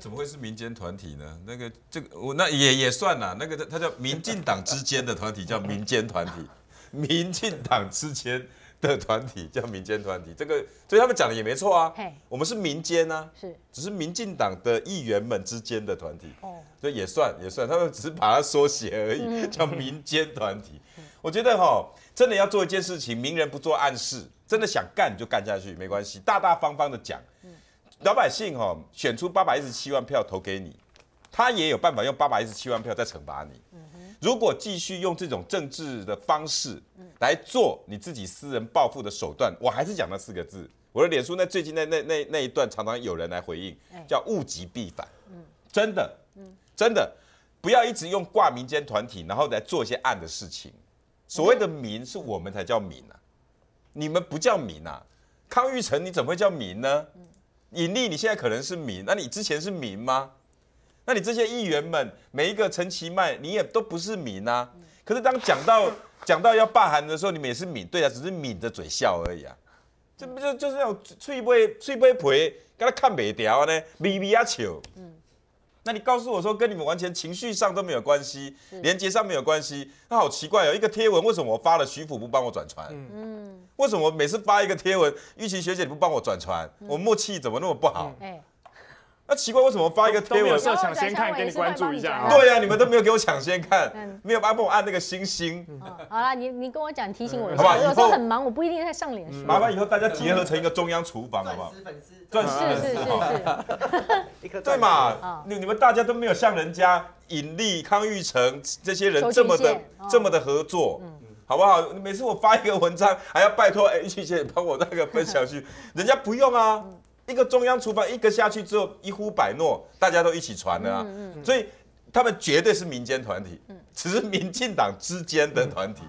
怎么会是民间团体呢？那个，这个我那也也算呐。那个，他叫民进党之间的团体叫民间团体，民进党之间的团体叫民间团体。这个，所以他们讲的也没错啊。我们是民间啊，是，只是民进党的议员们之间的团体，所以也算也算。他们只是把它缩写而已，叫民间团体。我觉得哈，真的要做一件事情，明人不做暗事，真的想干就干下去，没关系，大大方方的讲。老百姓哈选出八百一十七万票投给你，他也有办法用八百一十七万票再惩罚你。如果继续用这种政治的方式来做你自己私人报复的手段，我还是讲那四个字。我的脸书那最近那那那那一段常常有人来回应，叫物极必反。嗯，真的，真的，不要一直用挂民间团体，然后来做一些暗的事情。所谓的民是我们才叫民啊，你们不叫民啊。康裕成你怎么会叫民呢？引力，你现在可能是民，那你之前是民吗？那你这些议员们，每一个陈其迈，你也都不是民啊。可是当讲到讲到要罢韩的时候，你们也是敏。对啊，只是抿着嘴笑而已啊。这不就就是那种吹杯吹杯杯，跟他看不条呢，咪咪啊笑。那你告诉我说，跟你们完全情绪上都没有关系，连接上没有关系，那好奇怪哦！一个贴文，为什么我发了徐府不帮我转传？嗯，为什么每次发一个贴文，玉琴学姐你不帮我转传，我默契怎么那么不好？哎。那奇怪，为什么发一个给我，说抢先看，你关注一下？对呀，你们都没有给我抢先看，没有帮我按那个星星。好啦，你你跟我讲，提醒我。好吧，以候很忙，我不一定在上脸。麻烦以后大家结合成一个中央厨房，好不好？钻石粉丝，钻石粉丝，是是是。对嘛？你你们大家都没有像人家尹力、康玉成这些人这么的这么的合作，好不好？每次我发一个文章，还要拜托 H 姐帮我那个分享去，人家不用啊。一个中央厨房，一个下去之后一呼百诺，大家都一起传的啊，所以他们绝对是民间团体，只是民进党之间的团体。